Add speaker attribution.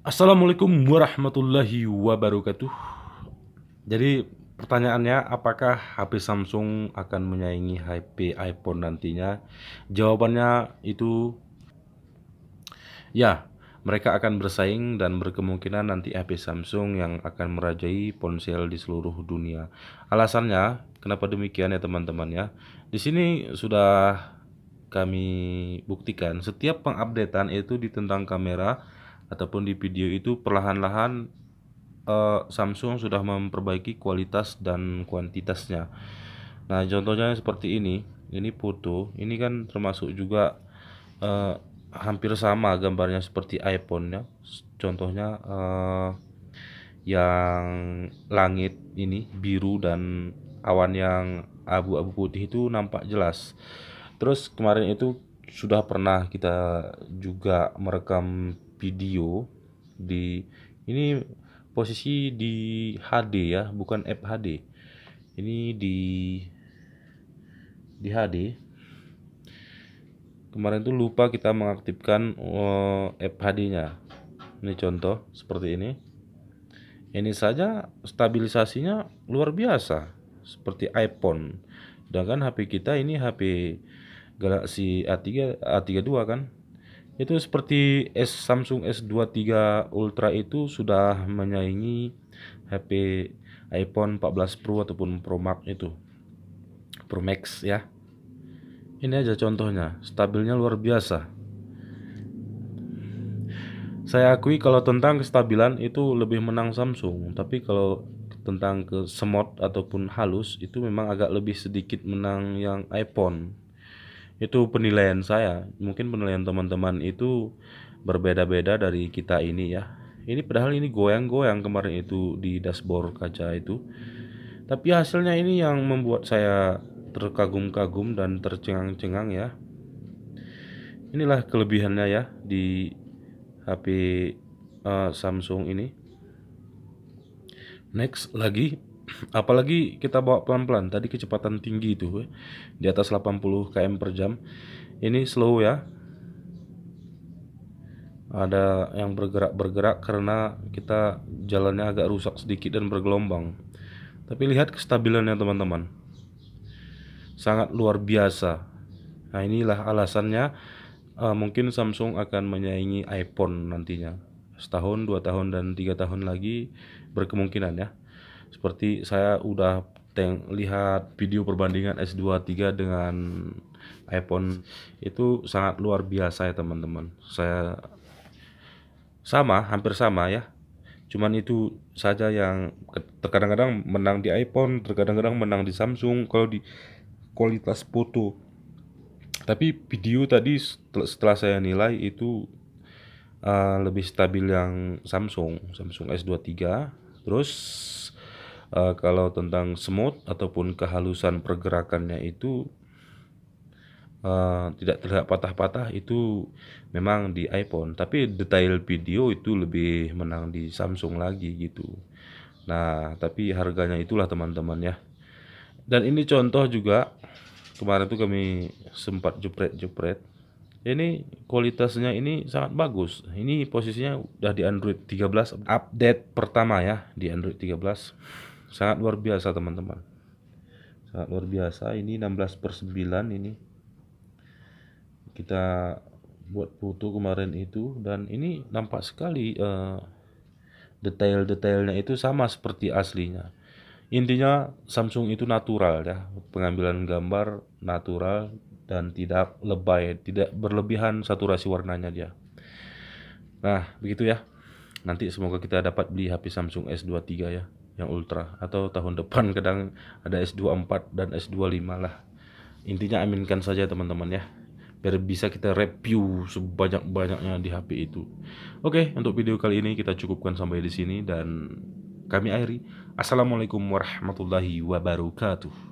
Speaker 1: Assalamualaikum warahmatullahi wabarakatuh. Jadi pertanyaannya apakah HP Samsung akan menyaingi HP iPhone nantinya? Jawabannya itu ya, mereka akan bersaing dan berkemungkinan nanti HP Samsung yang akan merajai ponsel di seluruh dunia. Alasannya kenapa demikian ya teman-teman ya? Di sini sudah kami buktikan setiap pengupdatean itu ditentang kamera ataupun di video itu perlahan-lahan uh, Samsung sudah memperbaiki kualitas dan kuantitasnya. Nah, contohnya seperti ini. Ini foto, ini kan termasuk juga uh, hampir sama gambarnya seperti iPhone ya. Contohnya uh, yang langit ini biru dan awan yang abu-abu putih itu nampak jelas. Terus kemarin itu sudah pernah kita juga merekam video di ini posisi di HD ya bukan FHD ini di di HD kemarin tuh lupa kita mengaktifkan uh, eh, FHD nya ini contoh seperti ini ini saja stabilisasinya luar biasa seperti iPhone sedangkan HP kita ini HP Galaxy A3 A32 kan itu seperti S Samsung S23 Ultra itu sudah menyaingi HP iPhone 14 Pro ataupun Pro Max itu Pro Max ya ini aja contohnya stabilnya luar biasa saya akui kalau tentang kestabilan itu lebih menang Samsung tapi kalau tentang ke semot ataupun halus itu memang agak lebih sedikit menang yang iPhone itu penilaian saya mungkin penilaian teman-teman itu berbeda-beda dari kita ini ya ini padahal ini goyang-goyang kemarin itu di dashboard kaca itu tapi hasilnya ini yang membuat saya terkagum-kagum dan tercengang-cengang ya inilah kelebihannya ya di HP uh, eh, Samsung ini next lagi apalagi kita bawa pelan-pelan tadi kecepatan tinggi itu di atas 80 km per jam ini slow ya ada yang bergerak-bergerak karena kita jalannya agak rusak sedikit dan bergelombang tapi lihat kestabilannya teman-teman sangat luar biasa nah inilah alasannya uh, mungkin Samsung akan menyaingi iPhone nantinya setahun dua tahun dan tiga tahun lagi berkemungkinan ya seperti saya udah teng lihat video perbandingan S23 dengan iPhone itu sangat luar biasa ya teman-teman saya sama hampir sama ya cuman itu saja yang terkadang-kadang menang di iPhone terkadang-kadang menang di Samsung kalau di kualitas foto tapi video tadi setelah saya nilai itu uh, lebih stabil yang Samsung Samsung S23 terus Eh, kalau tentang smooth ataupun kehalusan pergerakannya itu uh, tidak terlihat patah-patah itu memang di iPhone tapi detail video itu lebih menang di Samsung lagi gitu nah tapi harganya itulah teman-teman ya dan ini contoh juga kemarin tuh kami sempat jepret-jepret ini kualitasnya ini sangat bagus ini posisinya udah di Android 13 update pertama ya di Android 13 sangat luar biasa teman-teman sangat luar biasa ini 16 per 9 ini kita buat foto kemarin itu dan ini nampak sekali uh, detail-detailnya itu sama seperti aslinya intinya Samsung itu natural ya pengambilan gambar natural dan tidak lebay tidak berlebihan saturasi warnanya dia nah begitu ya nanti semoga kita dapat beli HP Samsung S23 ya yang ultra atau tahun depan kadang ada S24 dan S25 lah intinya aminkan saja teman-teman ya biar bisa kita review sebanyak-banyaknya di HP itu. Oke, untuk video kali ini kita cukupkan sampai di sini dan kami akhiri. Assalamualaikum warahmatullahi wabarakatuh.